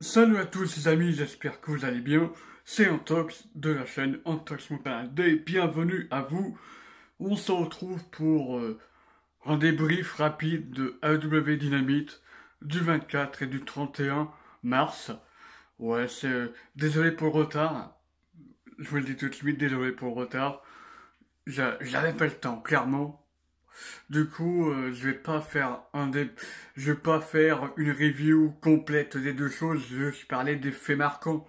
Salut à tous les amis, j'espère que vous allez bien. C'est Antox de la chaîne Antox Bienvenue à vous. On se retrouve pour euh, un débrief rapide de AW Dynamite du 24 et du 31 mars. Ouais, c'est euh, désolé pour le retard. Je vous le dis tout de suite, désolé pour le retard. J'avais pas le temps, clairement. Du coup, euh, je vais pas faire un des, je vais pas faire une review complète des deux choses. Je vais parler des faits marquants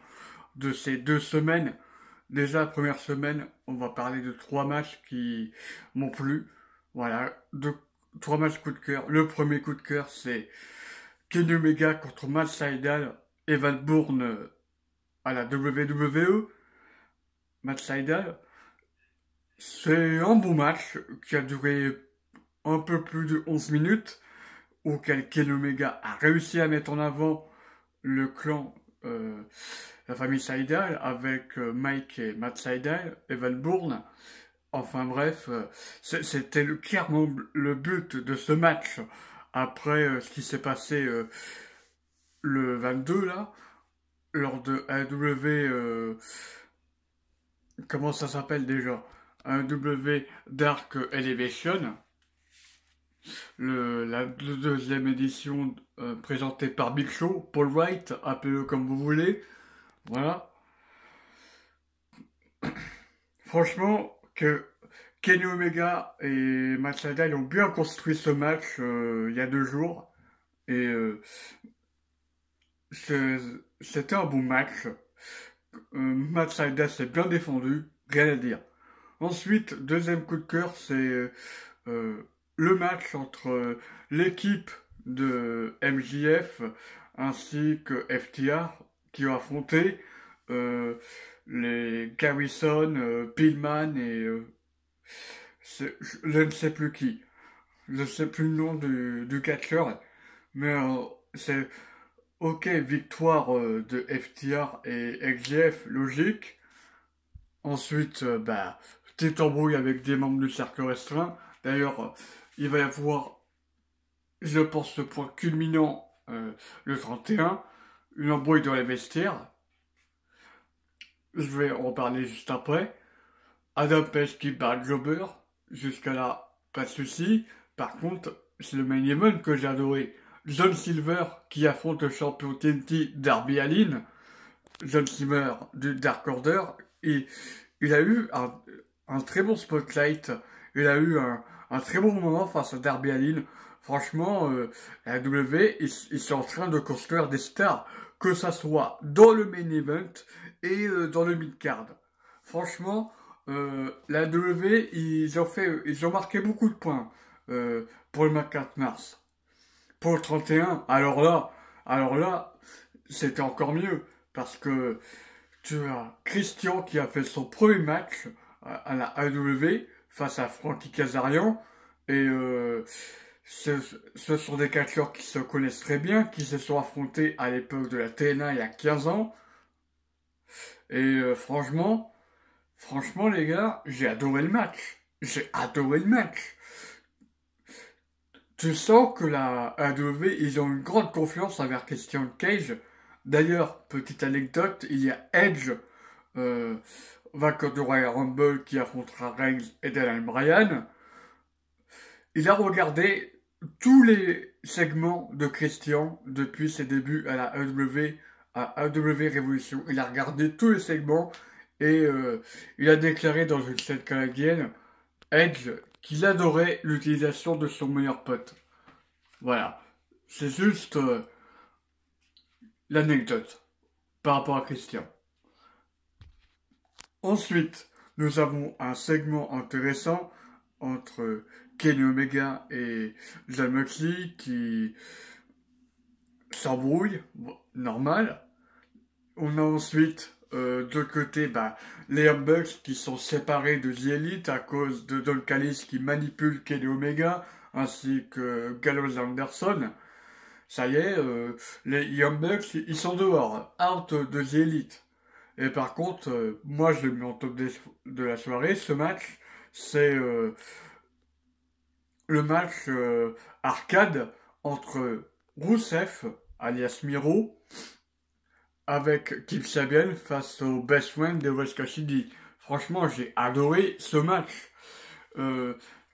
de ces deux semaines. Déjà, première semaine, on va parler de trois matchs qui m'ont plu. Voilà, de trois matchs coup de cœur. Le premier coup de cœur, c'est Kenny Omega contre Matt Seidel et Van Bourne euh, à la WWE. Matt Seidel, c'est un bon match qui a duré un peu plus de 11 minutes, auquel Ken Omega a réussi à mettre en avant le clan, euh, la famille Seidel, avec euh, Mike et Matt Seidel, Evan Bourne. Enfin bref, euh, c'était clairement le but de ce match. Après ce qui s'est passé le 22, là, lors de AW... comment ça s'appelle déjà AW Dark Elevation la deuxième édition euh, présentée par Big Show, Paul Wright, appelez-le comme vous voulez. Voilà. Franchement, que Kenny Omega et Matt ont bien construit ce match euh, il y a deux jours. Et euh, c'était un bon match. Masada s'est bien défendu, rien à dire. Ensuite, deuxième coup de cœur, c'est le match entre euh, l'équipe de MJF ainsi que FTR qui ont affronté euh, les Garrison, euh, Pillman et je ne sais plus qui. Je ne sais plus le nom du, catcheur, mais c'est ok, victoire de FTR et XGF, logique. Ensuite, bah, petite embrouille avec des membres du cercle restreint. D'ailleurs, il va y avoir, je pense, le point culminant euh, le 31, une embrouille dans les vestiaires. Je vais en parler juste après. Adam Page qui bat Jobber, jusqu'à là, pas de souci. Par contre, c'est le main event que j'ai adoré. John Silver qui affronte le champion TNT Darby Allin. John Silver du Dark Order. Et il a eu un très bon spotlight. Il a eu un, un très bon moment face à Derby à Franchement, euh, la W, ils, sont en train de construire des stars, que ça soit dans le main event et euh, dans le mid-card. Franchement, euh, la W, ils ont, fait, ils ont marqué beaucoup de points pour le 4 mars. Pour le 31, alors là, alors là, c'était encore mieux, parce que tu as Christian qui a fait son premier match à, la W face à Frankie Casarian. Et euh, ce, sont des catcheurs qui se connaissent très bien, qui se sont affrontés à l'époque de la TNA il y a 15 ans. Et euh, franchement, franchement les gars, j'ai adoré le match. J'ai adoré le match. Tu sens que la ADV, ils ont une grande confiance envers Christian Cage. D'ailleurs, petite anecdote, il y a Edge euh, vainqueur de Royal Rumble qui affrontera Reigns et Daniel Bryan, il a regardé tous les segments de Christian depuis ses débuts à la AEW, à AEW Révolution. Il a regardé tous les segments et euh, il a déclaré dans une scène canadienne Edge qu'il adorait l'utilisation de son meilleur pote. Voilà. C'est juste euh, l'anecdote par rapport à Christian. Ensuite, nous avons un segment intéressant entre Kenny Omega et Moxley qui s'embrouille, normal. On a ensuite euh, de côté bah, les humbugs qui sont séparés de The à cause de Don qui manipule Kenny Omega ainsi que Gallows Anderson. Ça y est, euh, les Young ils sont dehors, out de The Elite. Et par contre, euh, moi, je l'ai mis en top de la soirée. Ce match, c'est euh, le match euh, arcade entre Rousseff, alias Miro, avec Kip Sabian face au Best Friend de West Cassidy. Franchement, j'ai adoré ce match.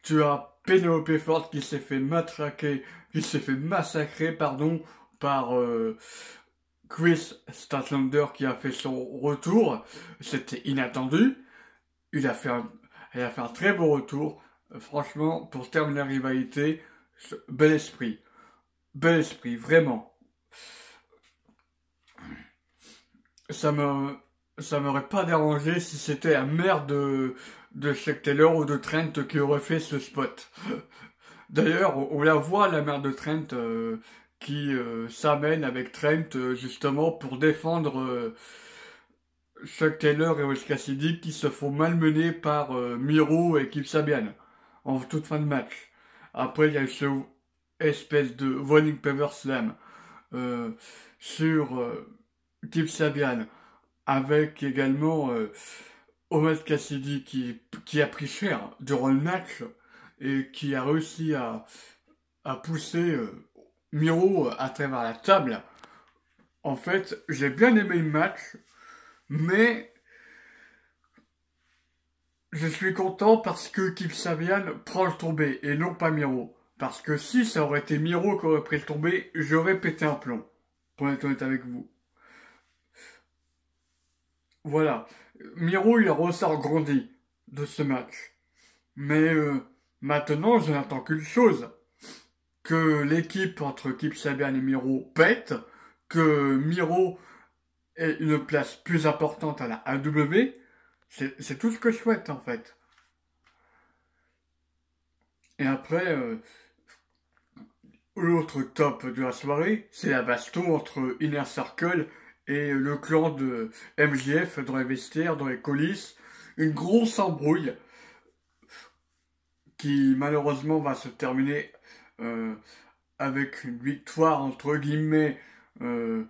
tu as Penelope Ford qui s'est fait matraquer, qui s'est fait massacrer, pardon, par Chris Statlander qui a fait son retour. C'était inattendu. Il a, fait un, il a fait un très beau retour. Franchement, pour terminer la rivalité, bel esprit. Bel esprit, vraiment. Ça me, ça m'aurait pas dérangé si c'était la mère de, de Chuck Taylor ou de Trent qui aurait fait ce spot. D'ailleurs, on la voit, la mère de Trent, euh, qui euh, s'amène avec Trent euh, justement pour défendre euh, Chuck Taylor et Wes Cassidy qui se font malmener par Miro et Kip Sabian en toute fin de match. Après, il y a ce espèce de winning Paper Slam sur Kip Sabian avec également Owens Cassidy qui, qui a pris cher durant le match et qui a réussi à, à pousser Miro à travers la table. En fait, j'ai bien aimé le match, mais je suis content parce que Kip Sabian prend le tombé et non pas Miro. Parce que si ça aurait été Miro qui aurait pris le tombé, j'aurais pété un plomb. Pour être honnête avec vous. Voilà. Miro, il ressort grandi de ce match. Mais euh, maintenant, je n'attends qu'une chose que l'équipe entre Sabian et Miro pète, que Miro ait une place plus importante à la AW, c'est tout ce que je souhaite en fait. Et après, euh, l'autre top de la soirée, c'est la baston entre Inner Circle et le clan de MJF dans les vestiaires, dans les coulisses. Une grosse embrouille qui malheureusement va se terminer euh, avec une victoire entre guillemets euh,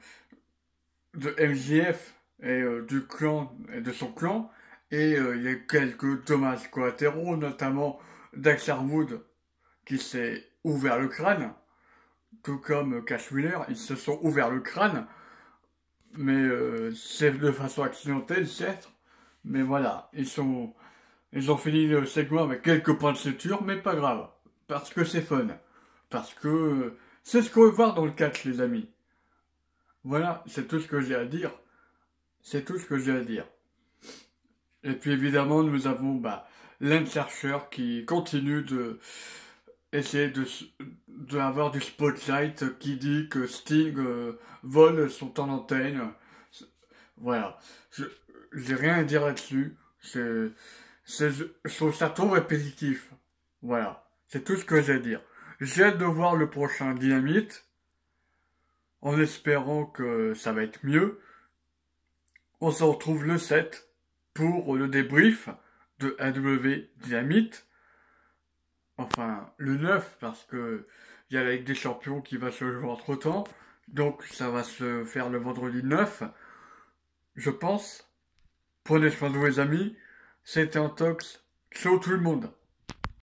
de MJF et euh, du clan et de son clan et il y a quelques dommages collatéraux notamment Dax Wood qui s'est ouvert le crâne tout comme Cash Wheeler ils se sont ouverts le crâne mais c'est de façon accidentelle certes mais voilà ils sont ils ont fini le segment avec quelques points de suture, mais pas grave, parce que c'est fun. Parce que c'est ce qu'on veut voir dans le catch, les amis. Voilà, c'est tout ce que j'ai à dire. C'est tout ce que j'ai à dire. Et puis évidemment, nous avons bah, chercheur qui continue de essayer de, du spotlight qui dit que Sting euh, vole son temps Voilà. J'ai rien à dire là-dessus. C'est, trop répétitif. Voilà. C'est tout ce que j'ai à dire. J'ai hâte de voir le prochain Dynamite, en espérant que ça va être mieux. On se retrouve le 7 pour le débrief de AW Dynamite. Enfin, le 9, parce que il y a la des Champions qui va se jouer entre temps. Donc, ça va se faire le vendredi 9. Je pense. Prenez soin de vous, les amis. C'était Antox. Ciao tout le monde.